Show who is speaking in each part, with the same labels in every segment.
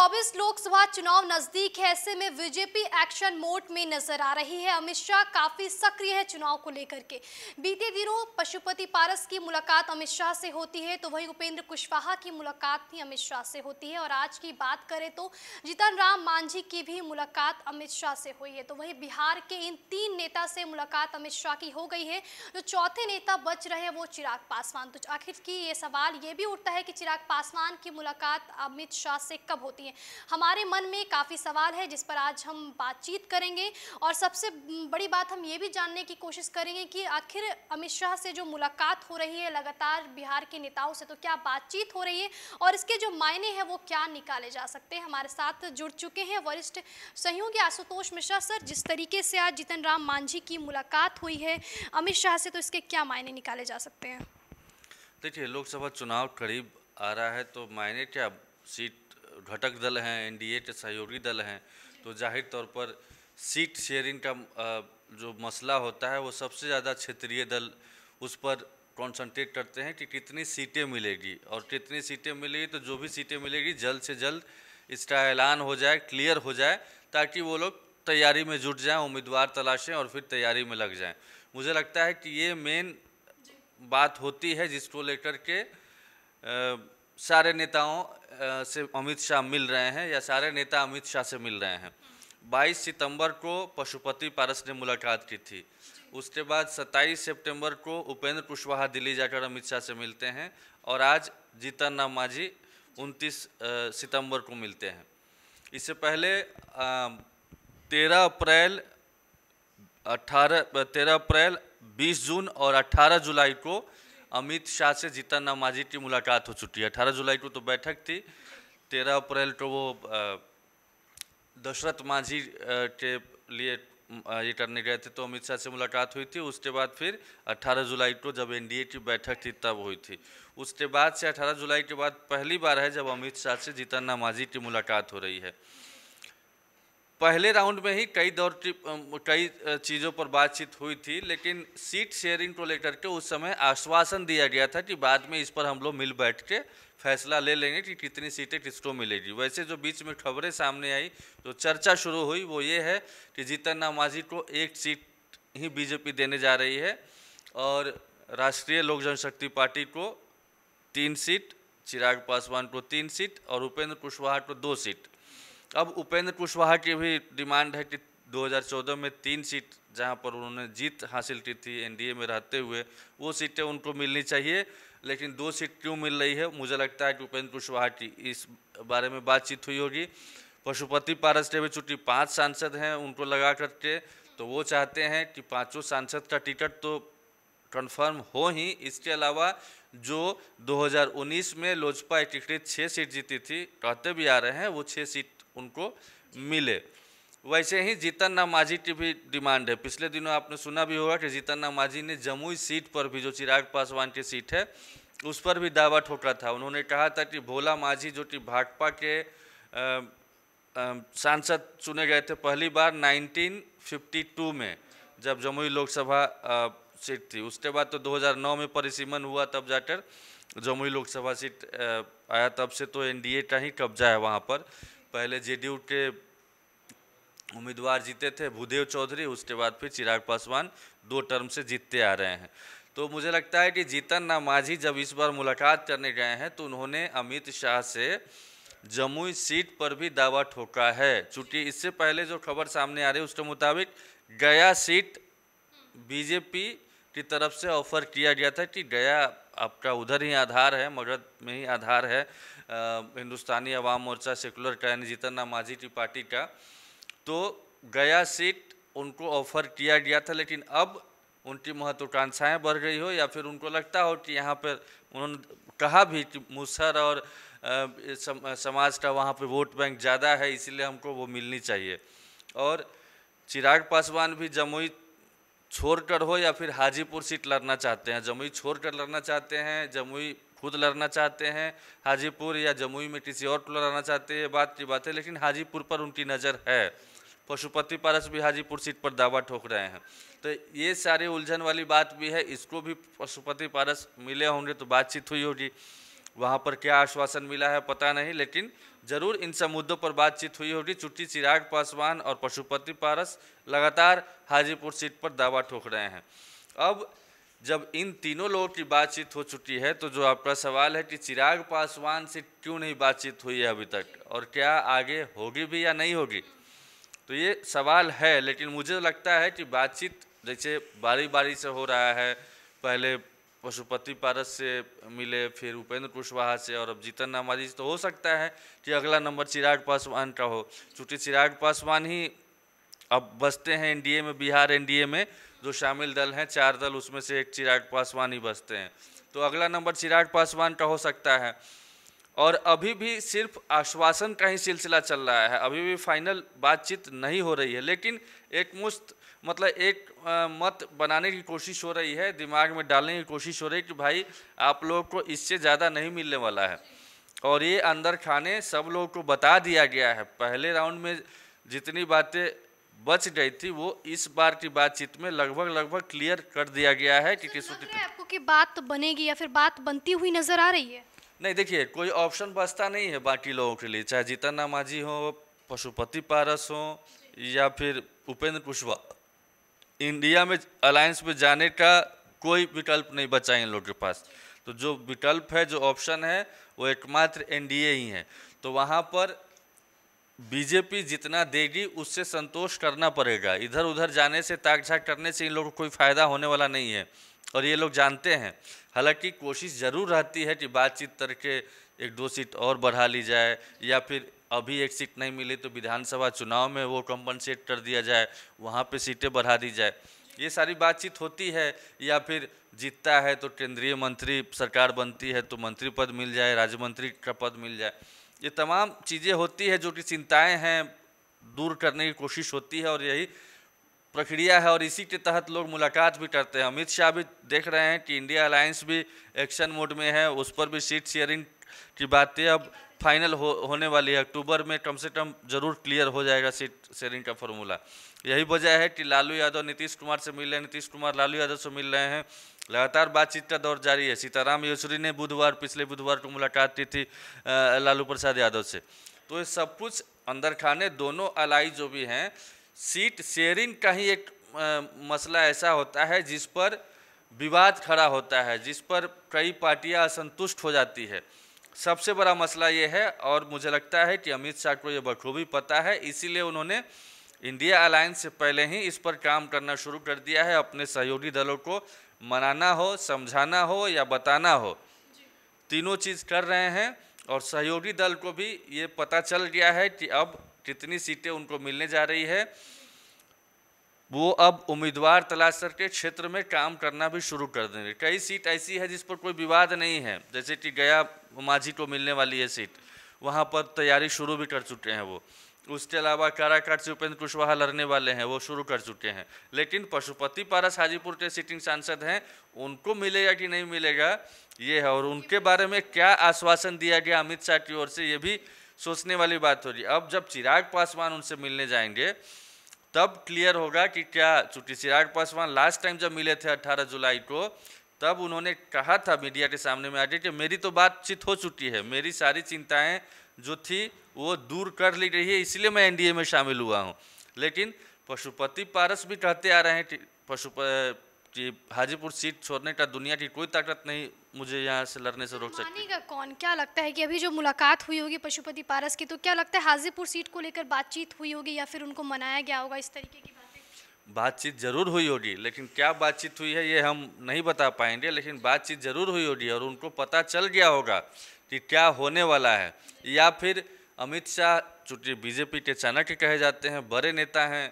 Speaker 1: 2024 लोकसभा चुनाव नजदीक है ऐसे में बीजेपी एक्शन मोड में नजर आ रही है अमित शाह काफी सक्रिय है चुनाव को लेकर के बीते दिनों पशुपति पारस की मुलाकात अमित शाह से होती है तो वही उपेंद्र कुशवाहा की मुलाकात भी अमित शाह से होती है और आज की बात करें तो जीतन राम मांझी की भी मुलाकात अमित शाह से हुई है तो वही बिहार के इन तीन नेता से मुलाकात अमित शाह की हो गई है जो चौथे नेता बच रहे हैं वो चिराग पासवान तो आखिर की ये सवाल ये भी उठता है कि चिराग पासवान की मुलाकात अमित शाह से कब होती है चाहिए हमारे मन में काफ़ी सवाल है जिस पर आज हम बातचीत करेंगे और सबसे बड़ी बात हम ये भी जानने की कोशिश करेंगे कि आखिर अमित शाह से जो मुलाकात हो रही है लगातार बिहार के नेताओं से तो क्या बातचीत हो रही है और इसके जो मायने हैं वो क्या निकाले जा सकते हैं हमारे साथ जुड़ चुके हैं वरिष्ठ सहयोगी आशुतोष मिश्रा सर जिस तरीके से आज जीतन राम मांझी की मुलाकात हुई है अमित शाह से तो इसके क्या मायने निकाले जा सकते हैं
Speaker 2: देखिए लोकसभा चुनाव करीब आ रहा है तो मायने क्या सीट घटक दल हैं एनडीए के सहयोगी दल हैं तो जाहिर तौर पर सीट शेयरिंग का जो मसला होता है वो सबसे ज़्यादा क्षेत्रीय दल उस पर कॉन्सनट्रेट करते हैं कि कितनी सीटें मिलेगी और कितनी सीटें मिलेगी तो जो भी सीटें मिलेगी जल्द से जल्द इसका ऐलान हो जाए क्लियर हो जाए ताकि वो लोग तैयारी में जुट जाएं उम्मीदवार तलाशें और फिर तैयारी में लग जाएं मुझे लगता है कि ये मेन बात होती है जिसको लेकर के आ, सारे नेताओं से अमित शाह मिल रहे हैं या सारे नेता अमित शाह से मिल रहे हैं 22 सितंबर को पशुपति पारस ने मुलाकात की थी उसके बाद 27 सितंबर को उपेंद्र कुशवाहा दिल्ली जाकर अमित शाह से मिलते हैं और आज जीतन राम मांझी उनतीस सितंबर को मिलते हैं इससे पहले तेरह अप्रैल अट्ठारह तेरह अप्रैल 20 जून और 18 जुलाई को अमित शाह से जीतन माझी की मुलाकात हो चुकी है अठारह जुलाई को तो बैठक थी तेरह अप्रैल को वो दशरथ मांझी के लिए ये करने गए थे तो अमित शाह से मुलाकात हुई थी उसके बाद फिर 18 जुलाई को जब एनडीए की बैठक थी तब हुई थी उसके बाद से 18 जुलाई के बाद पहली बार है जब अमित शाह से जीतन नामाजी की मुलाकात हो रही है पहले राउंड में ही कई दौर कई चीज़ों पर बातचीत हुई थी लेकिन सीट शेयरिंग को लेकर के उस समय आश्वासन दिया गया था कि बाद में इस पर हम लोग मिल बैठ के फैसला ले लेंगे कि कितनी सीटें किसको मिलेगी वैसे जो बीच में खबरें सामने आई जो चर्चा शुरू हुई वो ये है कि जीतन राम माझी को एक सीट ही बीजेपी देने जा रही है और राष्ट्रीय लोक जनशक्ति पार्टी को तीन सीट चिराग पासवान को तीन सीट और उपेंद्र कुशवाहा को दो सीट अब उपेंद्र कुशवाहा की भी डिमांड है कि 2014 में तीन सीट जहां पर उन्होंने जीत हासिल की थी एनडीए में रहते हुए वो सीटें उनको मिलनी चाहिए लेकिन दो सीट क्यों मिल रही है मुझे लगता है कि उपेंद्र कुशवाहा की इस बारे में बातचीत हुई होगी पशुपति पारस के भी चूँकि पाँच सांसद हैं उनको लगा करके तो वो चाहते हैं कि पाँचों सांसद का टिकट तो कन्फर्म हो ही इसके अलावा जो 2019 में लोजपा एकीकृत छः सीट जीती थी कहते भी आ रहे हैं वो छः सीट उनको मिले वैसे ही जीतन राम माझी की भी डिमांड है पिछले दिनों आपने सुना भी होगा कि जीतन राम माझी ने जमुई सीट पर भी जो चिराग पासवान की सीट है उस पर भी दावा ठोका था उन्होंने कहा था कि भोला माझी जो कि भाजपा के सांसद चुने गए थे पहली बार 1952 में जब जमुई लोकसभा सीट थी उसके बाद तो 2009 में परिसीमन हुआ तब जाकर जमुई लोकसभा सीट आया तब से तो एनडीए का ही कब्जा है वहाँ पर पहले जेडीयू के उम्मीदवार जीते थे भूदेव चौधरी उसके बाद फिर चिराग पासवान दो टर्म से जीतते आ रहे हैं तो मुझे लगता है कि जीतन राम माझी जब इस बार मुलाकात करने गए हैं तो उन्होंने अमित शाह से जमुई सीट पर भी दावा ठोका है चूंकि इससे पहले जो खबर सामने आ रही है उसके मुताबिक गया सीट बीजेपी की तरफ से ऑफर किया गया था कि गया आपका उधर ही आधार है मगध में ही आधार है हिंदुस्तानी अवाम मोर्चा सेकुलर टैन जितना माझी की पार्टी का तो गया सीट उनको ऑफर किया गया था लेकिन अब उनकी महत्वाकांक्षाएँ बढ़ गई हो या फिर उनको लगता हो कि यहाँ पर उन्होंने कहा भी कि मुसर और समाज का वहाँ पर वोट बैंक ज़्यादा है इसीलिए हमको वो मिलनी चाहिए और चिराग पासवान भी जमुई छोड़कर हो या फिर हाजीपुर सीट लड़ना चाहते हैं जमुई छोड़कर लड़ना चाहते हैं जमुई खुद लड़ना चाहते हैं हाजीपुर या जमुई में किसी और को लड़ाना चाहते हैं ये बात की बात है लेकिन हाजीपुर पर उनकी नज़र है पशुपति पारस भी हाजीपुर सीट पर दावा ठोक रहे हैं तो ये सारी उलझन वाली बात भी है इसको भी पशुपति पारस मिले होंगे तो बातचीत हुई होगी वहाँ पर क्या आश्वासन मिला है पता नहीं लेकिन जरूर इन सब मुद्दों पर बातचीत हुई होगी चुट्टी चिराग पासवान और पशुपति पारस लगातार हाजीपुर सीट पर दावा ठोक रहे हैं अब जब इन तीनों लोगों की बातचीत हो चुकी है तो जो आपका सवाल है कि चिराग पासवान से क्यों नहीं बातचीत हुई है अभी तक और क्या आगे होगी भी या नहीं होगी तो ये सवाल है लेकिन मुझे लगता है कि बातचीत जैसे बारी बारी से हो रहा है पहले पशुपति पारस से मिले फिर उपेंद्र कुशवाहा से और अब जीतन नामाजी से तो हो सकता है कि अगला नंबर चिराग पासवान का हो चूँकि चिराग पासवान ही अब बसते हैं एनडीए में बिहार एनडीए में जो शामिल दल हैं चार दल उसमें से एक चिराग पासवान ही बसते हैं तो अगला नंबर चिराग पासवान का हो सकता है और अभी भी सिर्फ आश्वासन का ही सिलसिला चल रहा है अभी भी फाइनल बातचीत नहीं हो रही है लेकिन एक मुश्त मतलब एक आ, मत बनाने की कोशिश हो रही है दिमाग में डालने की कोशिश हो रही है कि भाई आप लोग को इससे ज़्यादा नहीं मिलने वाला है और ये अंदर खाने सब लोगों को बता दिया गया है पहले राउंड में जितनी बातें बच गई थी वो इस बार की बातचीत में लगभग लगभग क्लियर कर दिया गया है कि किशोर
Speaker 1: आपको की बात बनेगी या फिर बात बनती हुई नजर आ रही है
Speaker 2: नहीं देखिए कोई ऑप्शन बचता नहीं है बाकी लोगों के लिए चाहे जीतन नामाजी हो पशुपति पारस हो या फिर उपेंद्र कुशवाहा इंडिया में अलायंस में जाने का कोई विकल्प नहीं बचा है इन लोगों के पास तो जो विकल्प है जो ऑप्शन है वो एकमात्र एनडीए ही है तो वहाँ पर बीजेपी जितना देगी उससे संतोष करना पड़ेगा इधर उधर जाने से ताक झाक करने से इन लोगों को कोई फ़ायदा होने वाला नहीं है और ये लोग जानते हैं हालांकि कोशिश ज़रूर रहती है कि बातचीत करके एक दो सीट और बढ़ा ली जाए या फिर अभी एक सीट नहीं मिली तो विधानसभा चुनाव में वो कंपनसेट कर दिया जाए वहाँ पर सीटें बढ़ा दी जाए ये सारी बातचीत होती है या फिर जीतता है तो केंद्रीय मंत्री सरकार बनती है तो मंत्री पद मिल जाए राज्य मंत्री का पद मिल जाए ये तमाम चीज़ें होती है जो कि चिंताएं हैं दूर करने की कोशिश होती है और यही प्रक्रिया है और इसी के तहत लोग मुलाकात भी करते हैं अमित शाह भी देख रहे हैं कि इंडिया अलायंस भी एक्शन मोड में है उस पर भी सीट शेयरिंग की बातें अब फाइनल हो होने वाली है अक्टूबर में कम से कम जरूर क्लियर हो जाएगा सीट शेयरिंग का फॉर्मूला यही वजह है कि लालू यादव नीतीश कुमार से मिल रहे हैं नीतीश कुमार लालू यादव से मिल रहे हैं लगातार बातचीत का दौर जारी है सीताराम येसुरी ने बुधवार पिछले बुधवार को मुलाकात की थी लालू प्रसाद यादव से तो ये सब कुछ अंदर खाने दोनों अलाई जो भी हैं सीट शेयरिंग का ही एक मसला ऐसा होता है जिस पर विवाद खड़ा होता है जिस पर कई पार्टियां असंतुष्ट हो जाती है सबसे बड़ा मसला ये है और मुझे लगता है कि अमित शाह को ये बखूबी पता है इसीलिए उन्होंने इंडिया अलायंस से पहले ही इस पर काम करना शुरू कर दिया है अपने सहयोगी दलों को मनाना हो समझाना हो या बताना हो तीनों चीज़ कर रहे हैं और सहयोगी दल को भी ये पता चल गया है कि अब कितनी सीटें उनको मिलने जा रही है वो अब उम्मीदवार तलाश करके क्षेत्र में काम करना भी शुरू कर देंगे कई सीट ऐसी है जिस पर कोई विवाद नहीं है जैसे कि गया माझी को मिलने वाली है सीट वहाँ पर तैयारी शुरू भी कर चुके हैं वो उसके अलावा काराकाट से उपेंद्र कुशवाहा लड़ने वाले हैं वो शुरू कर चुके हैं लेकिन पशुपति पारस हाजीपुर के सिटिंग सांसद हैं उनको मिलेगा कि नहीं मिलेगा ये है और उनके बारे में क्या आश्वासन दिया गया अमित शाह की ओर से ये भी सोचने वाली बात हो रही अब जब चिराग पासवान उनसे मिलने जाएंगे तब क्लियर होगा कि क्या चूंकि चिराग पासवान लास्ट टाइम जब मिले थे 18 जुलाई को तब उन्होंने कहा था मीडिया के सामने में आके कि मेरी तो बातचीत हो चुकी है मेरी सारी चिंताएं जो थी वो दूर कर ली गई है इसलिए मैं एनडीए में शामिल हुआ हूँ लेकिन पशुपति पारस भी कहते आ रहे हैं कि पशुप कि हाजीपुर सीट छोड़ने का दुनिया की कोई ताकत नहीं मुझे यहाँ से लड़ने से रोक सकती
Speaker 1: है कौन क्या लगता है कि अभी जो मुलाकात हुई होगी पशुपति पारस की तो क्या लगता है हाजीपुर सीट को लेकर बातचीत हुई होगी या फिर उनको मनाया गया होगा इस तरीके की
Speaker 2: बातचीत जरूर हुई होगी लेकिन क्या बातचीत हुई है ये हम नहीं बता पाएंगे लेकिन बातचीत जरूर हुई होगी और उनको पता चल गया होगा कि क्या होने वाला है या फिर अमित शाह चूँकि बीजेपी के चाणक्य कहे जाते हैं बड़े नेता हैं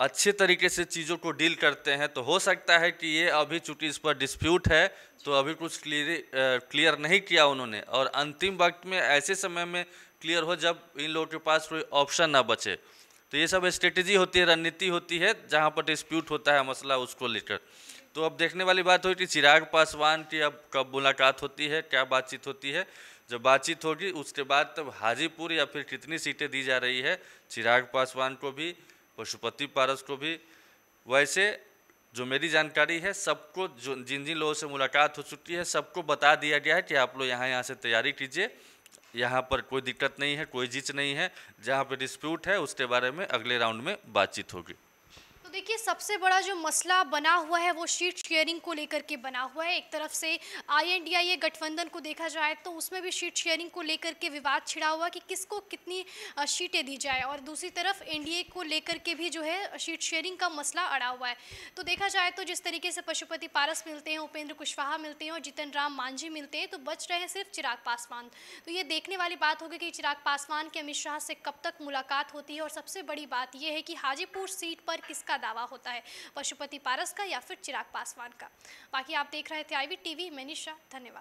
Speaker 2: अच्छे तरीके से चीज़ों को डील करते हैं तो हो सकता है कि ये अभी चूँकि इस पर डिस्प्यूट है तो अभी कुछ क्लियर क्लियर नहीं किया उन्होंने और अंतिम वक्त में ऐसे समय में क्लियर हो जब इन लोगों के पास कोई ऑप्शन ना बचे तो ये सब स्ट्रेटजी होती है रणनीति होती है जहाँ पर डिस्प्यूट होता है मसला उसको लेकर तो अब देखने वाली बात होगी कि चिराग पासवान की अब कब मुलाकात होती है क्या बातचीत होती है जब बातचीत होगी उसके बाद तब हाजीपुर या फिर कितनी सीटें दी जा रही है चिराग पासवान को भी पशुपति पारस को भी वैसे जो मेरी जानकारी है सबको जो जिन जिन लोगों से मुलाकात हो चुकी है सबको बता दिया गया है कि आप लोग यहाँ यहाँ से तैयारी कीजिए यहाँ पर कोई दिक्कत नहीं है कोई जीच नहीं है जहाँ पर डिस्प्यूट है उसके बारे में अगले राउंड में बातचीत होगी
Speaker 1: देखिए सबसे बड़ा जो मसला बना हुआ है वो सीट शेयरिंग को लेकर के बना हुआ है एक तरफ से आईएनडीआईए गठबंधन को देखा जाए तो उसमें भी सीट शेयरिंग को लेकर के विवाद छिड़ा हुआ कि किसको कितनी सीटें दी जाए और दूसरी तरफ एनडीए को लेकर के भी जो है सीट शेयरिंग का मसला अड़ा हुआ है तो देखा जाए तो जिस तरीके से पशुपति पारस मिलते हैं उपेंद्र कुशवाहा मिलते हैं और जितन राम मांझी मिलते हैं तो बच रहे हैं सिर्फ चिराग पासवान तो ये देखने वाली बात होगी कि चिराग पासवान के अमित शाह से कब तक मुलाकात होती है और सबसे बड़ी बात यह है कि हाजीपुर सीट पर किसका दावा होता है पशुपति पारस का या फिर चिराग पासवान का बाकी आप देख रहे थे आईवी टीवी मनीषा धन्यवाद